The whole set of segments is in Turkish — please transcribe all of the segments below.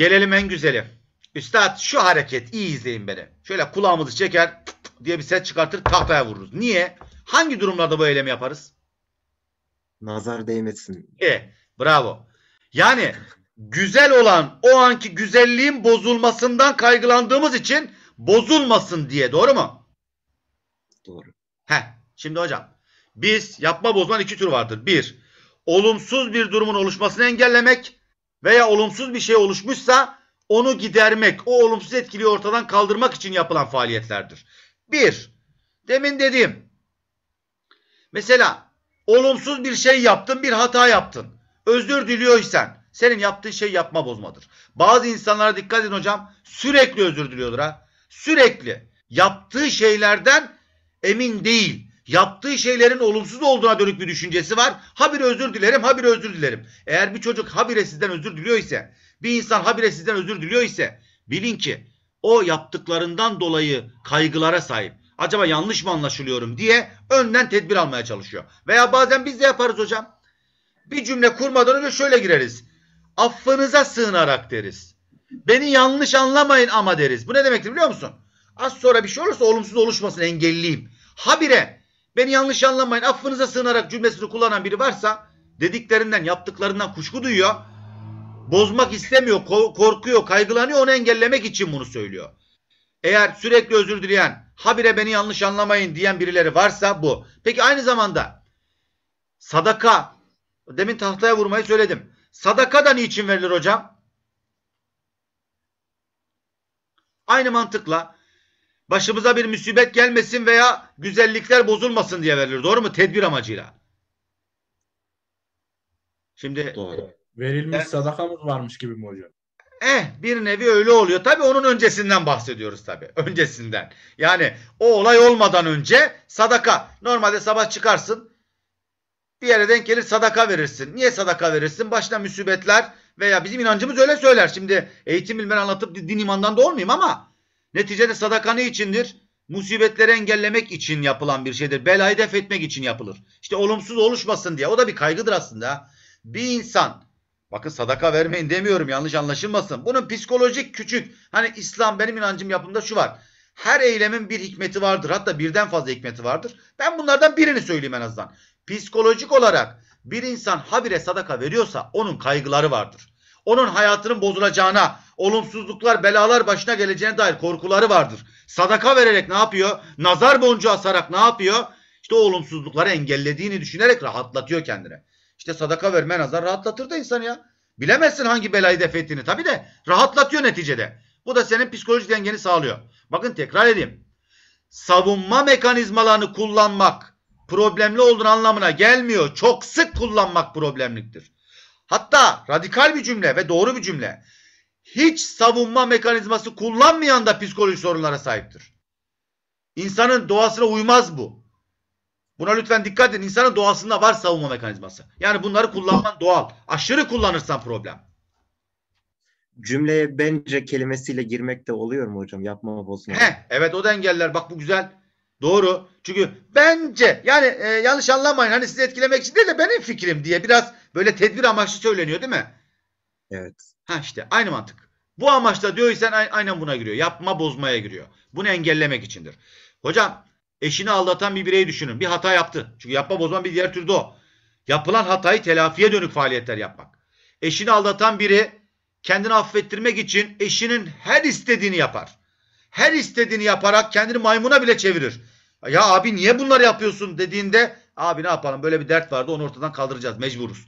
Gelelim en güzeli. Üstad şu hareket iyi izleyin beni. Şöyle kulağımızı çeker diye bir ses çıkartır tahtaya vururuz. Niye? Hangi durumlarda bu eylemi yaparız? Nazar değmesin. E, bravo. Yani güzel olan o anki güzelliğin bozulmasından kaygılandığımız için bozulmasın diye doğru mu? Doğru. Heh, şimdi hocam biz yapma bozman iki tür vardır. Bir, olumsuz bir durumun oluşmasını engellemek veya olumsuz bir şey oluşmuşsa onu gidermek, o olumsuz etkiliği ortadan kaldırmak için yapılan faaliyetlerdir. Bir, demin dediğim mesela olumsuz bir şey yaptın, bir hata yaptın. Özür diliyorsan senin yaptığın şey yapma bozmadır. Bazı insanlara dikkat edin hocam sürekli özür diliyordur ha. Sürekli yaptığı şeylerden emin değil yaptığı şeylerin olumsuz olduğuna dönük bir düşüncesi var. Habire özür dilerim, habire özür dilerim. Eğer bir çocuk habire sizden özür diliyor ise, bir insan habire sizden özür diliyor ise bilin ki o yaptıklarından dolayı kaygılara sahip. Acaba yanlış mı anlaşılıyorum diye önden tedbir almaya çalışıyor. Veya bazen biz de yaparız hocam. Bir cümle kurmadan önce şöyle gireriz. Affınıza sığınarak deriz. Beni yanlış anlamayın ama deriz. Bu ne demektir biliyor musun? Az sonra bir şey olursa olumsuz oluşmasını engelleyeyim. Habire Beni yanlış anlamayın. Affınıza sığınarak cümlesini kullanan biri varsa dediklerinden, yaptıklarından kuşku duyuyor. Bozmak istemiyor, korkuyor, kaygılanıyor. Onu engellemek için bunu söylüyor. Eğer sürekli özür dileyen, habire beni yanlış anlamayın diyen birileri varsa bu. Peki aynı zamanda sadaka, demin tahtaya vurmayı söyledim. Sadaka da niçin verilir hocam? Aynı mantıkla başımıza bir müsibet gelmesin veya güzellikler bozulmasın diye verilir. Doğru mu? Tedbir amacıyla. Şimdi Doğru. E, Verilmiş evet. sadakamız varmış gibi mi hocam? Eh bir nevi öyle oluyor. Tabii onun öncesinden bahsediyoruz tabii. Öncesinden. Yani o olay olmadan önce sadaka. Normalde sabah çıkarsın bir yere denk gelir sadaka verirsin. Niye sadaka verirsin? Başına müsibetler veya bizim inancımız öyle söyler. Şimdi eğitim bilmen anlatıp din imandan da olmayayım ama Neticede sadaka ne içindir? Musibetleri engellemek için yapılan bir şeydir. Belayı def etmek için yapılır. İşte olumsuz oluşmasın diye. O da bir kaygıdır aslında. Bir insan Bakın sadaka vermeyin demiyorum yanlış anlaşılmasın. Bunun psikolojik küçük. Hani İslam benim inancım yapımda şu var. Her eylemin bir hikmeti vardır. Hatta birden fazla hikmeti vardır. Ben bunlardan birini söyleyeyim en azından. Psikolojik olarak bir insan habire sadaka veriyorsa onun kaygıları vardır onun hayatının bozulacağına, olumsuzluklar, belalar başına geleceğine dair korkuları vardır. Sadaka vererek ne yapıyor? Nazar boncuğu asarak ne yapıyor? İşte o olumsuzlukları engellediğini düşünerek rahatlatıyor kendine. İşte sadaka verme nazar rahatlatır da insan ya. Bilemezsin hangi belayı def ettiğini. Tabi de rahatlatıyor neticede. Bu da senin psikolojik dengeni sağlıyor. Bakın tekrar edeyim. Savunma mekanizmalarını kullanmak problemli olduğunu anlamına gelmiyor. Çok sık kullanmak problemliktir. Hatta radikal bir cümle ve doğru bir cümle. Hiç savunma mekanizması kullanmayan da psikolojik sorunlara sahiptir. İnsanın doğasına uymaz bu. Buna lütfen dikkat edin. İnsanın doğasında var savunma mekanizması. Yani bunları kullanman doğal. Aşırı kullanırsan problem. Cümleye bence kelimesiyle girmek de oluyor mu hocam? Yapma bozma. He, evet o da engeller. Bak bu güzel. Doğru. Çünkü bence yani e, yanlış anlamayın hani sizi etkilemek için değil de benim fikrim diye biraz böyle tedbir amaçlı söyleniyor değil mi? Evet. Ha işte aynı mantık. Bu amaçla diyorsan aynen buna giriyor. Yapma bozmaya giriyor. Bunu engellemek içindir. Hocam eşini aldatan bir bireyi düşünün. Bir hata yaptı. Çünkü yapma bozma bir diğer türde o. Yapılan hatayı telafiye dönük faaliyetler yapmak. Eşini aldatan biri kendini affettirmek için eşinin her istediğini yapar her istediğini yaparak kendini maymuna bile çevirir. Ya abi niye bunları yapıyorsun dediğinde abi ne yapalım böyle bir dert vardı onu ortadan kaldıracağız mecburuz.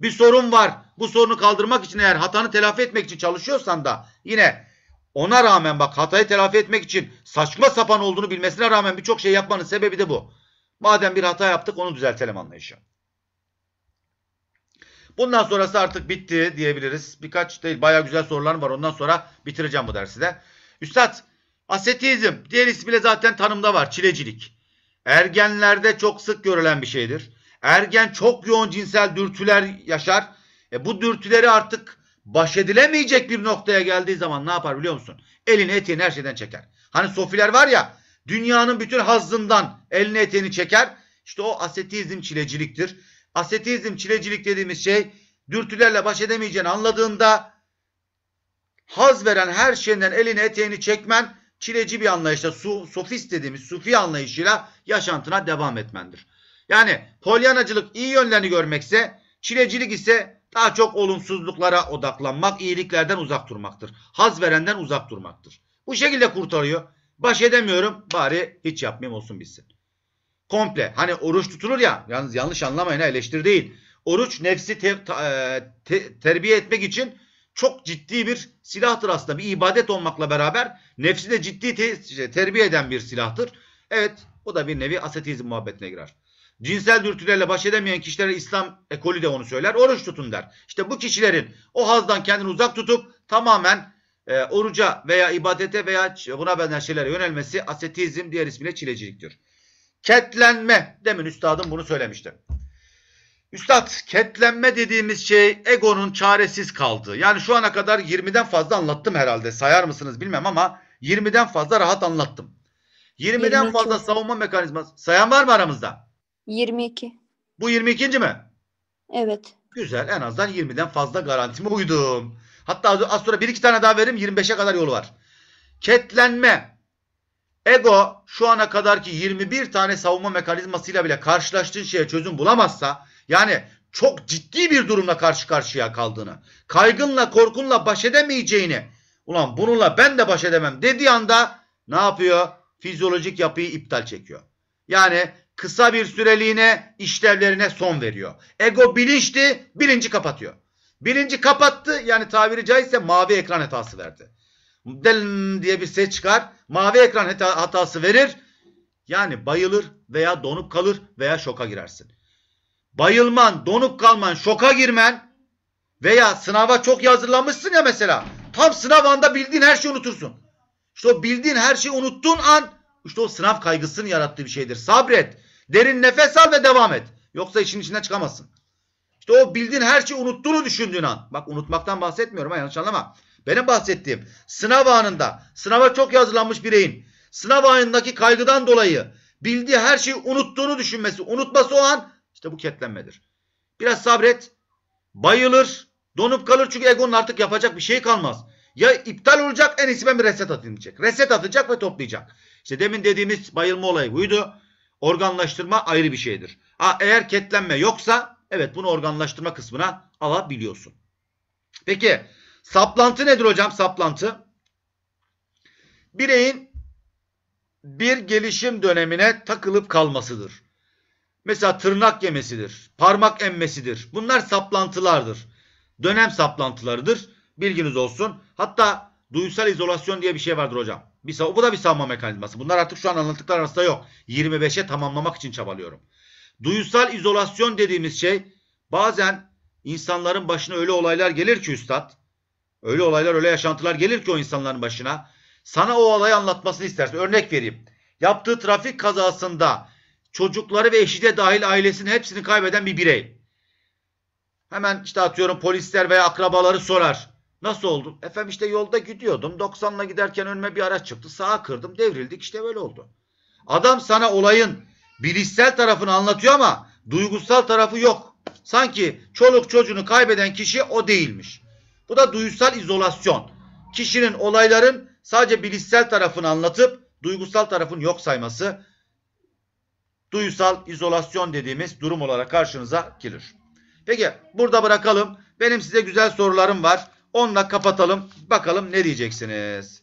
Bir sorun var bu sorunu kaldırmak için eğer hatanı telafi etmek için çalışıyorsan da yine ona rağmen bak hatayı telafi etmek için saçma sapan olduğunu bilmesine rağmen birçok şey yapmanın sebebi de bu. Madem bir hata yaptık onu düzeltelim anlayışı. Bundan sonrası artık bitti diyebiliriz. Birkaç değil bayağı güzel sorular var. Ondan sonra bitireceğim bu dersi de. Üstad Asetizm diğer ismiyle zaten tanımda var çilecilik. Ergenlerde çok sık görülen bir şeydir. Ergen çok yoğun cinsel dürtüler yaşar. E bu dürtüleri artık baş edilemeyecek bir noktaya geldiği zaman ne yapar biliyor musun? Elini eteğini her şeyden çeker. Hani sofiler var ya dünyanın bütün hazzından elini eteğini çeker. İşte o asetizm çileciliktir. Asetizm çilecilik dediğimiz şey dürtülerle baş edemeyeceğini anladığında haz veren her şeyden elini eteğini çekmen çileci bir anlayışla su, sofist dediğimiz sufi anlayışıyla yaşantına devam etmendir. Yani polyanacılık iyi yönlerini görmekse çilecilik ise daha çok olumsuzluklara odaklanmak, iyiliklerden uzak durmaktır. Haz verenden uzak durmaktır. Bu şekilde kurtarıyor. Baş edemiyorum bari hiç yapmayayım olsun bitsin. Komple hani oruç tutulur ya yalnız yanlış anlamayın eleştir değil. Oruç nefsi te, e, te, terbiye etmek için çok ciddi bir silahtır aslında. Bir ibadet olmakla beraber nefsi de ciddi te terbiye eden bir silahtır. Evet o da bir nevi asetizm muhabbetine girer. Cinsel dürtülerle baş edemeyen kişilere İslam ekolü de onu söyler. Oruç tutun der. İşte bu kişilerin o hazdan kendini uzak tutup tamamen e, oruca veya ibadete veya buna benzer şeylere yönelmesi asetizm diğer ismiyle çileciliktir. Ketlenme. Demin üstadım bunu söylemişti. Üstad ketlenme dediğimiz şey egonun çaresiz kaldığı. Yani şu ana kadar 20'den fazla anlattım herhalde. Sayar mısınız bilmem ama 20'den fazla rahat anlattım. 20'den 22. fazla savunma mekanizması. Sayan var mı aramızda? 22. Bu 22. mi? Evet. Güzel. En azından 20'den fazla garantime uydum. Hatta az sonra bir iki tane daha veririm. 25'e kadar yolu var. Ketlenme. Ego şu ana kadarki 21 tane savunma mekanizmasıyla bile karşılaştığın şeye çözüm bulamazsa yani çok ciddi bir durumla karşı karşıya kaldığını, kaygınla korkunla baş edemeyeceğini, ulan bununla ben de baş edemem dediği anda ne yapıyor? Fizyolojik yapıyı iptal çekiyor. Yani kısa bir süreliğine işlevlerine son veriyor. Ego bilinçti, bilinci kapatıyor. Bilinci kapattı yani tabiri caizse mavi ekran hatası verdi. Delin diye bir ses çıkar. Mavi ekran hatası verir. Yani bayılır veya donup kalır veya şoka girersin bayılman, donuk kalman, şoka girmen veya sınava çok hazırlanmışsın ya mesela. Tam sınav anda bildiğin her şeyi unutursun. İşte o bildiğin her şeyi unuttuğun an işte o sınav kaygısının yarattığı bir şeydir. Sabret. Derin nefes al ve devam et. Yoksa işin içinden çıkamazsın. İşte o bildiğin her şeyi unuttuğunu düşündüğün an. Bak unutmaktan bahsetmiyorum ha yanlış anlama. Benim bahsettiğim sınav anında sınava çok hazırlanmış bireyin sınav anındaki kaygıdan dolayı bildiği her şeyi unuttuğunu düşünmesi, unutması o an işte bu ketlenmedir. Biraz sabret. Bayılır. Donup kalır çünkü egonun artık yapacak bir şey kalmaz. Ya iptal olacak en iyisi ben bir reset atılacak. Reset atacak ve toplayacak. İşte demin dediğimiz bayılma olayı buydu. Organlaştırma ayrı bir şeydir. Ha, eğer ketlenme yoksa evet bunu organlaştırma kısmına alabiliyorsun. Peki saplantı nedir hocam? Saplantı bireyin bir gelişim dönemine takılıp kalmasıdır. Mesela tırnak yemesidir, parmak emmesidir. Bunlar saplantılardır. Dönem saplantılarıdır. Bilginiz olsun. Hatta duysal izolasyon diye bir şey vardır hocam. Bir, bu da bir savunma mekanizması. Bunlar artık şu an anlattıklar arasında yok. 25'e tamamlamak için çabalıyorum. Duysal izolasyon dediğimiz şey bazen insanların başına öyle olaylar gelir ki üstad. Öyle olaylar öyle yaşantılar gelir ki o insanların başına. Sana o olayı anlatmasını istersin. Örnek vereyim. Yaptığı trafik kazasında çocukları ve eşi de dahil ailesinin hepsini kaybeden bir birey. Hemen işte atıyorum polisler veya akrabaları sorar. Nasıl oldu? Efendim işte yolda gidiyordum. 90'la giderken önüme bir araç çıktı. Sağa kırdım. Devrildik. işte böyle oldu. Adam sana olayın bilişsel tarafını anlatıyor ama duygusal tarafı yok. Sanki çoluk çocuğunu kaybeden kişi o değilmiş. Bu da duygusal izolasyon. Kişinin olayların sadece bilişsel tarafını anlatıp duygusal tarafın yok sayması duyusal izolasyon dediğimiz durum olarak karşınıza gelir. Peki burada bırakalım. Benim size güzel sorularım var. Onunla kapatalım. Bakalım ne diyeceksiniz.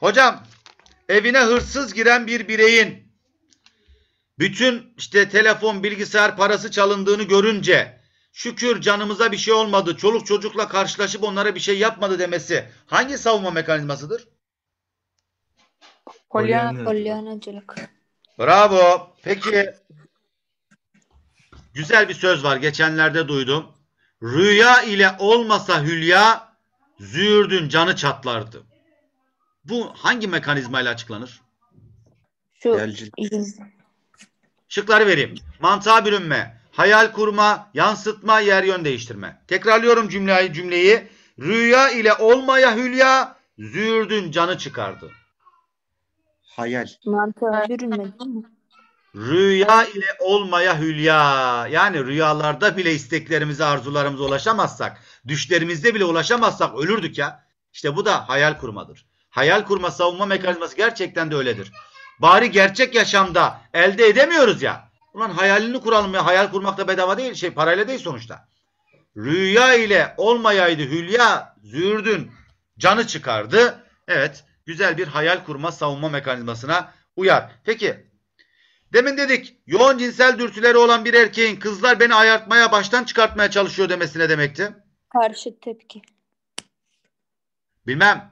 Hocam evine hırsız giren bir bireyin bütün işte telefon, bilgisayar parası çalındığını görünce şükür canımıza bir şey olmadı. Çoluk çocukla karşılaşıp onlara bir şey yapmadı demesi hangi savunma mekanizmasıdır? Polyana, polyanacılık. Bravo. Peki güzel bir söz var. Geçenlerde duydum. Rüya ile olmasa hülya züğürdün canı çatlardı. Bu hangi mekanizmayla açıklanır? Şu Gelcil. Şıkları vereyim. Mantığa bürünme, hayal kurma, yansıtma, yer yön değiştirme. Tekrarlıyorum cümleyi. cümleyi. Rüya ile olmaya hülya züğürdün canı çıkardı hayal. Rüya ile olmaya hülya. Yani rüyalarda bile isteklerimize, arzularımıza ulaşamazsak, düşlerimizde bile ulaşamazsak ölürdük ya. İşte bu da hayal kurmadır. Hayal kurma savunma mekanizması gerçekten de öyledir. Bari gerçek yaşamda elde edemiyoruz ya. Ulan hayalini kuralım ya. Hayal kurmak da bedava değil. Şey parayla değil sonuçta. Rüya ile olmayaydı hülya zürdün canı çıkardı. Evet güzel bir hayal kurma savunma mekanizmasına uyar. Peki demin dedik yoğun cinsel dürtüleri olan bir erkeğin kızlar beni ayartmaya baştan çıkartmaya çalışıyor demesine demekti? Karşı tepki. Bilmem.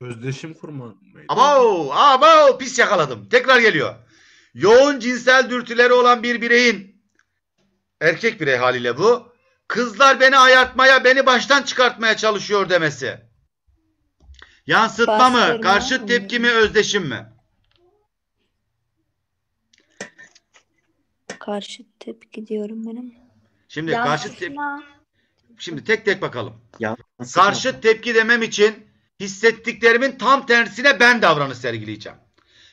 Özdeşim kurma. Abo, abo pis yakaladım. Tekrar geliyor. Yoğun cinsel dürtüleri olan bir bireyin erkek birey haliyle bu. Kızlar beni ayartmaya, beni baştan çıkartmaya çalışıyor demesi. Yansıtma Başlarına mı? Karşıt mı? tepki mi? Özdeşim mi? Karşı tepki diyorum benim. Şimdi karşı tepki... Şimdi tek tek bakalım. Yansıtma. Karşı tepki demem için hissettiklerimin tam tersine ben davranış sergileyeceğim.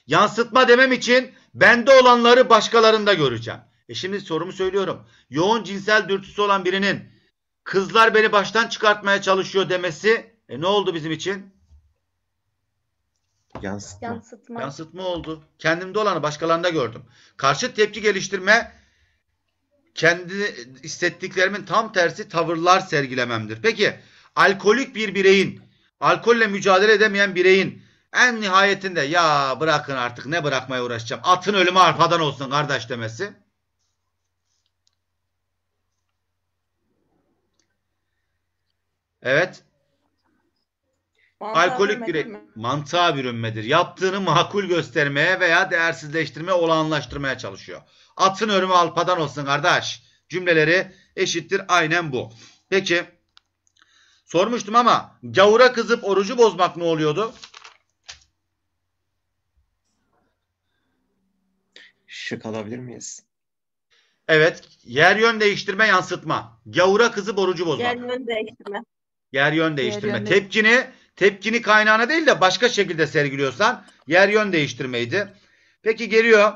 Yansıtma demem için bende olanları başkalarında göreceğim. E şimdi sorumu söylüyorum. Yoğun cinsel dürtüsü olan birinin kızlar beni baştan çıkartmaya çalışıyor demesi e ne oldu bizim için? Yansıtma. Yansıtma. Yansıtma oldu. Kendimde olanı başkalarında gördüm. Karşı tepki geliştirme kendi hissettiklerimin tam tersi tavırlar sergilememdir. Peki alkolik bir bireyin, alkolle mücadele edemeyen bireyin en nihayetinde ya bırakın artık ne bırakmaya uğraşacağım. Atın ölümü arpadan olsun kardeş demesi. Evet. Mantığa Alkolik bir mi? mantığa bürünmedir. Yaptığını makul göstermeye veya değersizleştirmeye, olağanlaştırmaya çalışıyor. Atın örümü alpadan olsun kardeş. Cümleleri eşittir aynen bu. Peki sormuştum ama gavura kızıp orucu bozmak ne oluyordu? Şık alabilir miyiz? Evet. Yer yön değiştirme yansıtma. Gavura kızıp orucu bozmak. Yer yön değiştirme. Yer yön değiştirme. Yer yön Tepkini tepkini kaynağına değil de başka şekilde sergiliyorsan yer yön değiştirmeydi. Peki geliyor.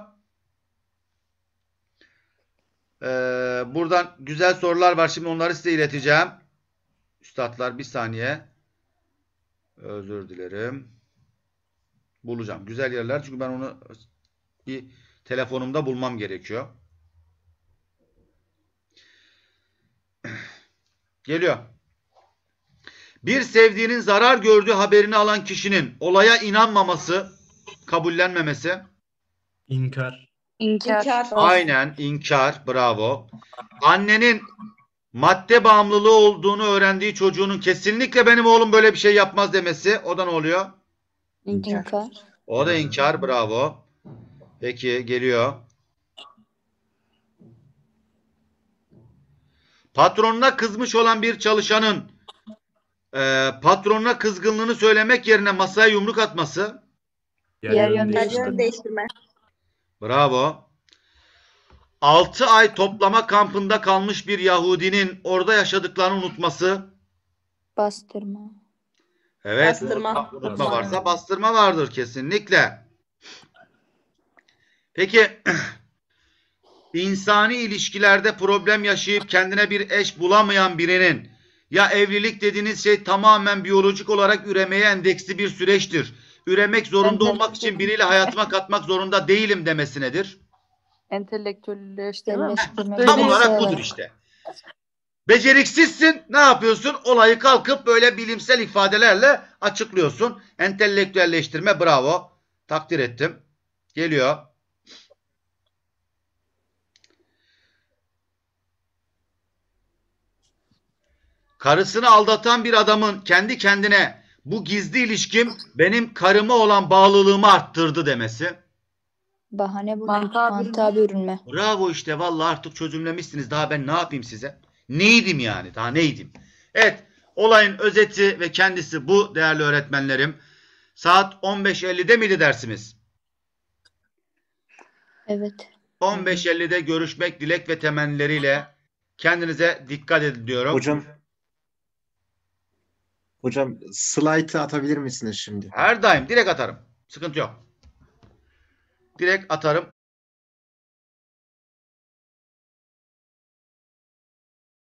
Ee, buradan güzel sorular var. Şimdi onları size ileteceğim. Üstadlar bir saniye. Özür dilerim. Bulacağım. Güzel yerler. Çünkü ben onu bir telefonumda bulmam gerekiyor. Geliyor. Bir sevdiğinin zarar gördüğü haberini alan kişinin olaya inanmaması, kabullenmemesi. İnkar. İnkar. Aynen inkar. Bravo. Annenin madde bağımlılığı olduğunu öğrendiği çocuğunun kesinlikle benim oğlum böyle bir şey yapmaz demesi. O da ne oluyor? İnkar. O da inkar. Bravo. Peki geliyor. Patronuna kızmış olan bir çalışanın e, ee, patronuna kızgınlığını söylemek yerine masaya yumruk atması. Yer yön değiştirme. Bravo. Altı ay toplama kampında kalmış bir Yahudinin orada yaşadıklarını unutması. Bastırma. Evet. Bastırma. Unutma varsa bastırma vardır kesinlikle. Peki insani ilişkilerde problem yaşayıp kendine bir eş bulamayan birinin ya evlilik dediğiniz şey tamamen biyolojik olarak üremeye endeksli bir süreçtir. Üremek zorunda olmak için biriyle hayatıma katmak zorunda değilim demesinedir. Entelektüelleştirme. Tam olarak budur işte. Beceriksizsin ne yapıyorsun? Olayı kalkıp böyle bilimsel ifadelerle açıklıyorsun. Entelektüelleştirme bravo. Takdir ettim. Geliyor. Karısını aldatan bir adamın kendi kendine bu gizli ilişkim benim karıma olan bağlılığımı arttırdı demesi. Bahane bu mantığa, mantığa bürünme. Bravo işte vallahi artık çözümlemişsiniz. Daha ben ne yapayım size? Neydim yani? Daha neydim? Evet olayın özeti ve kendisi bu değerli öğretmenlerim. Saat 15.50'de miydi dersimiz? Evet. 15.50'de görüşmek dilek ve temennileriyle kendinize dikkat edin diyorum. Hocam Hocam slide'ı atabilir misiniz şimdi? Her daim direkt atarım. Sıkıntı yok. Direkt atarım.